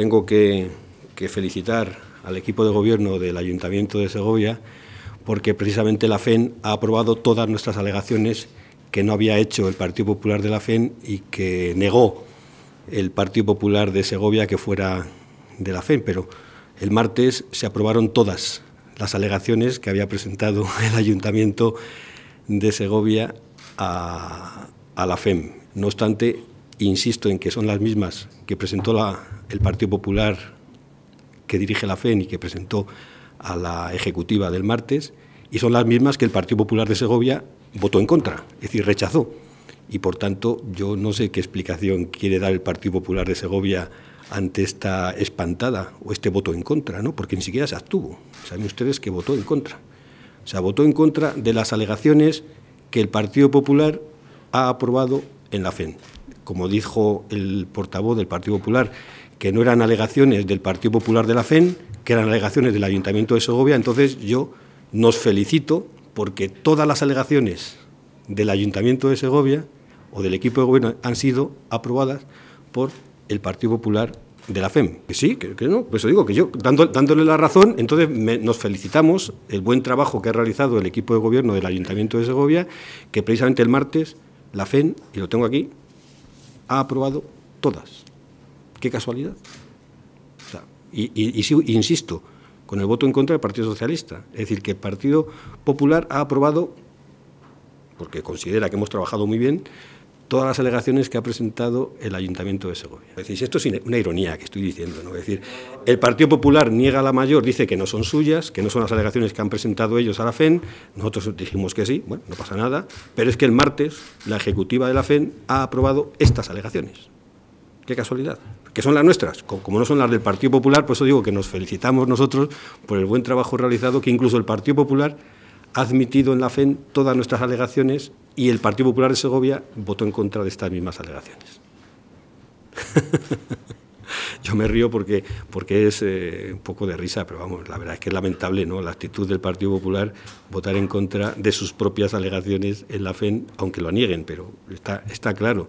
tengo que, felicitar al equipo de gobierno del Ayuntamiento de Segovia porque precisamente la FEM ha aprobado todas nuestras alegaciones que no había hecho el Partido Popular de la FEM y que negó el Partido Popular de Segovia que fuera de la FEM. pero el martes se aprobaron todas las alegaciones que había presentado el Ayuntamiento de Segovia a, la FEM. No obstante, insisto en que son las mismas que presentó el Partido Popular que dirige la FEN y que presentó a la ejecutiva del martes, y son las mismas que el Partido Popular de Segovia votó en contra, es decir, rechazó. Y por tanto, yo no sé qué explicación quiere dar el Partido Popular de Segovia ante esta espantada o este voto en contra, ¿no? porque ni siquiera se abstuvo. Saben ustedes que votó en contra. O sea, votó en contra de las alegaciones que el Partido Popular ha aprobado en la FEN como dijo el portavoz del Partido Popular, que no eran alegaciones del Partido Popular de la FEN, que eran alegaciones del Ayuntamiento de Segovia, entonces yo nos felicito porque todas las alegaciones del Ayuntamiento de Segovia o del equipo de gobierno han sido aprobadas por el Partido Popular de la FEM. Que sí, que, no, por eso digo que yo, dándole la razón, entonces nos felicitamos el buen trabajo que ha realizado el equipo de gobierno del Ayuntamiento de Segovia, que precisamente el martes la FEM, y lo tengo aquí, ha aprobado todas. Qué casualidad. y, y si, insisto, con el voto en contra del Partido Socialista. Es decir, que el Partido Popular ha aprobado, porque considera que hemos trabajado muy bien, todas las alegaciones que ha presentado el Ayuntamiento de Segovia. Es decir, esto es una ironía que estoy diciendo, ¿no? Es decir, el Partido Popular niega la mayor, dice que no son suyas, que no son las alegaciones que han presentado ellos a la FEN, nosotros dijimos que sí, bueno, no pasa nada, pero es que el martes la ejecutiva de la FEN ha aprobado estas alegaciones. Qué casualidad que son las nuestras, como no son las del Partido Popular, por eso digo que nos felicitamos nosotros por el buen trabajo realizado, que incluso el Partido Popular ha admitido en la FEN todas nuestras alegaciones y el Partido Popular de Segovia votó en contra de estas mismas alegaciones. Yo me río porque, porque es eh, un poco de risa, pero vamos, la verdad es que es lamentable ¿no? la actitud del Partido Popular votar en contra de sus propias alegaciones en la FEN, aunque lo nieguen, pero está, está claro.